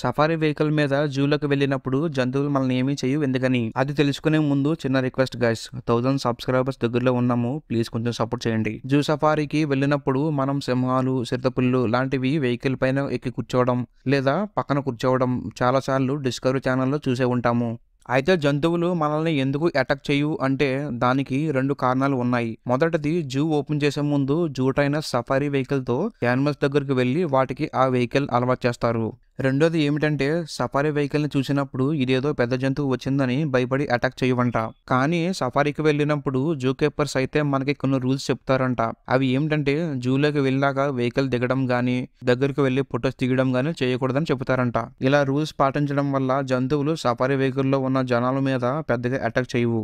safari vehicle మీద జూలోకి వెళ్ళినప్పుడు జంతువులు మనల్ని ఏమీ చేయవు ఎందుకని అది తెలుసుకునే ముందు చిన్న రిక్వెస్ట్ గైస్ థౌజండ్ సబ్స్క్రైబర్స్ దగ్గరలో ఉన్నాము ప్లీజ్ కొంచెం సపోర్ట్ చేయండి జూ సఫారీకి వెళ్ళినప్పుడు మనం సింహాలు సిరతపుళ్ళు లాంటివి వెహికల్ పైన ఎక్కి కూర్చోవడం లేదా పక్కన కూర్చోవడం చాలాసార్లు డిస్కవరీ ఛానల్లో చూసే ఉంటాము అయితే జంతువులు మనల్ని ఎందుకు అటాక్ చేయు అంటే దానికి రెండు కారణాలు ఉన్నాయి మొదటిది జూ ఓపెన్ చేసే ముందు జూ టైన సఫారీ వెహికల్తో యానిమల్స్ దగ్గరికి వెళ్ళి వాటికి ఆ వెహికల్ అలవాటు చేస్తారు రెండోది ఏమిటంటే సఫారీ వెహికల్ని చూసినప్పుడు ఇదేదో పెద్ద జంతువు వచ్చిందని భయపడి అటాక్ చేయవంట కానీ సఫారీకి వెళ్ళినప్పుడు జూ కీపర్స్ అయితే మనకి కొన్ని రూల్స్ చెప్తారంట అవి ఏమిటంటే జూలోకి వెళ్ళాక వెహికల్ దిగడం కానీ దగ్గరికి వెళ్ళి ఫొటోస్ దిగడం కానీ చేయకూడదని చెబుతారంట ఇలా రూల్స్ పాటించడం వల్ల జంతువులు సఫారీ వెహికల్లో ఉన్న జనాల మీద పెద్దగా అటాక్ చేయవు